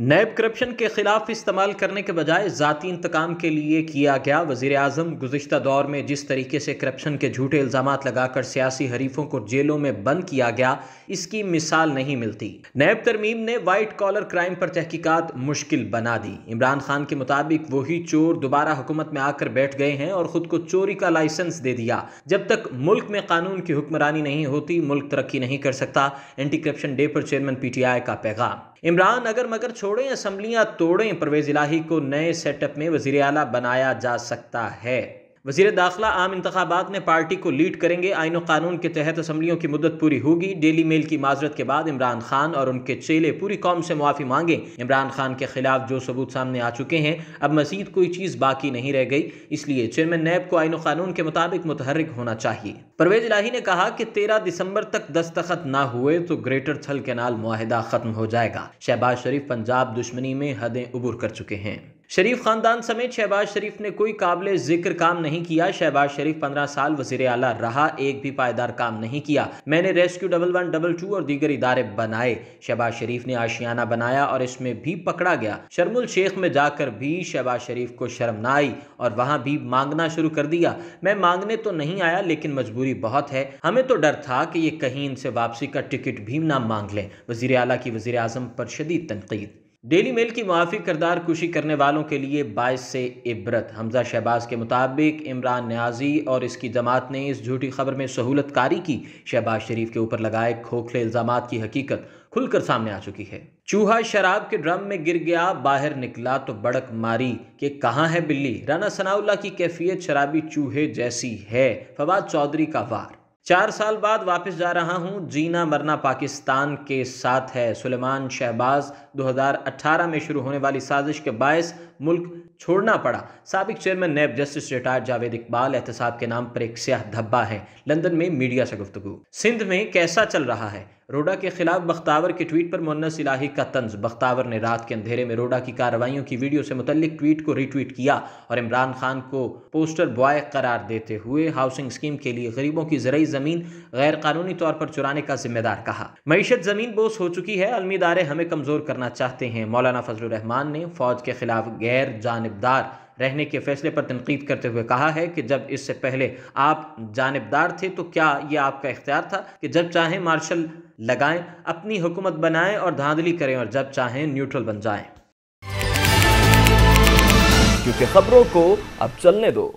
नैब corruption के खिलाफ इस्तेमाल करने के बजाय ज़ाती इंतकाम के लिए किया गया वजीर अजम गुजशत दौर में जिस तरीके से करप्शन के झूठे इल्ज़ाम लगाकर सियासी हरीफों को जेलों में बंद किया गया इसकी मिसाल नहीं मिलती नैब तरमीम ने वाइट कॉलर क्राइम पर तहकीकात मुश्किल बना दी इमरान खान के मुताबिक वही चोर दोबारा हुकूमत में आकर बैठ गए हैं और ख़ुद को चोरी का लाइसेंस दे दिया जब तक मुल्क में कानून की हुक्मरानी नहीं होती मुल्क तरक्की नहीं कर सकता एंटी करप्शन डे पर चेयरमैन पी टी आई का पैगाम इमरान अगर मगर छोड़ें असम्बलियाँ तोड़ें परवेज़ इलाही को नए सेटअप में वज़ी अला बनाया जा सकता है वजीर दाखिला आम इंतबात में पार्टी को लीड करेंगे आयन कानून के तहत असम्बलियों की मदद पूरी होगी डेली मेल की माजरत के बाद इमरान खान और उनके चेले पूरी कौम से मुआफ़ी मांगे इमरान खान के खिलाफ जो सबूत सामने आ चुके हैं अब मजीद कोई चीज़ बाकी नहीं रह गई इसलिए चेयरमैन नैब को आयन कानून के मुताबिक मुतहरक होना चाहिए परवेज लाही ने कहा कि तेरह दिसंबर तक दस्तखत ना हुए तो ग्रेटर थल नाल माहिदा खत्म हो जाएगा शहबाज शरीफ पंजाब दुश्मनी में हदें उबूर कर चुके हैं शरीफ खानदान समेत शहबाज शरीफ ने कोई काबिल जिक्र काम नहीं किया शहबाज शरीफ पंद्रह साल वजीर आला रहा एक भी पायदार काम नहीं किया मैंने rescue double one double two और दीगर इदारे बनाए शहबाज शरीफ ने आशियाना बनाया और इसमें भी पकड़ा गया शर्मुल शेख में जाकर भी शहबाज शरीफ को शर्म ना आई और वहाँ भी मांगना शुरू कर दिया मैं मांगने तो नहीं आया लेकिन मजबूरी बहुत है हमें तो डर था कि ये कहीं इनसे वापसी का टिकट भी ना मांग लें वजीर अला की वजीर अजम पर शदीद तनकीद डेली मेल की मुआफ़ी करदार कुशी करने वालों के लिए बायस से इबरत हमजा शहबाज के मुताबिक इमरान न्याजी और इसकी जमात ने इस झूठी खबर में सहूलत कारी की शहबाज शरीफ के ऊपर लगाए खोखले इल्ज़ाम की हकीकत खुलकर सामने आ चुकी है चूहा शराब के ड्रम में गिर गया बाहर निकला तो बड़क मारी कि कहाँ है बिल्ली राना सनाउल्ला की कैफियत शराबी चूहे जैसी है फवाद चौधरी का वार चार साल बाद वापस जा रहा हूं जीना मरना पाकिस्तान के साथ है सुलेमान शहबाज 2018 में शुरू होने वाली साजिश के बायस मुल्क छोड़ना पड़ा सबक chairman NAB justice retired Javed Iqbal एहतसाब के नाम पर एक स्याह धब्बा है लंदन में मीडिया से गुफ्तु सिंध में कैसा चल रहा है रोडा के खिलाफ बख्तावर के ट्वीट पर मुन्नस इलाही का तंज बख्तावर ने रात के अंधेरे में रोडा की कार्रवाइयों की वीडियो से मुतलिक ट्वीट को रीट्वीट किया और इमरान खान को पोस्टर बॉय करार देते हुए हाउसिंग स्कीम के लिए गरीबों की जरिए ज़मीन गैर कानूनी तौर पर चुराने का जिम्मेदार कहा मीशत ज़मीन बोस हो चुकी है अलमीदारे हमें कमज़ोर करना चाहते हैं मौलाना फजलान ने फौज के खिलाफ गैर जानबदार रहने के फैसले पर तनकीद करते हुए कहा है कि जब इससे पहले आप जानबदार थे तो क्या यह आपका इख्तियार था कि जब चाहें मार्शल लगाएं अपनी हुकूमत बनाएं और धांधली करें और जब चाहें न्यूट्रल बन जाएं क्योंकि खबरों को अब चलने दो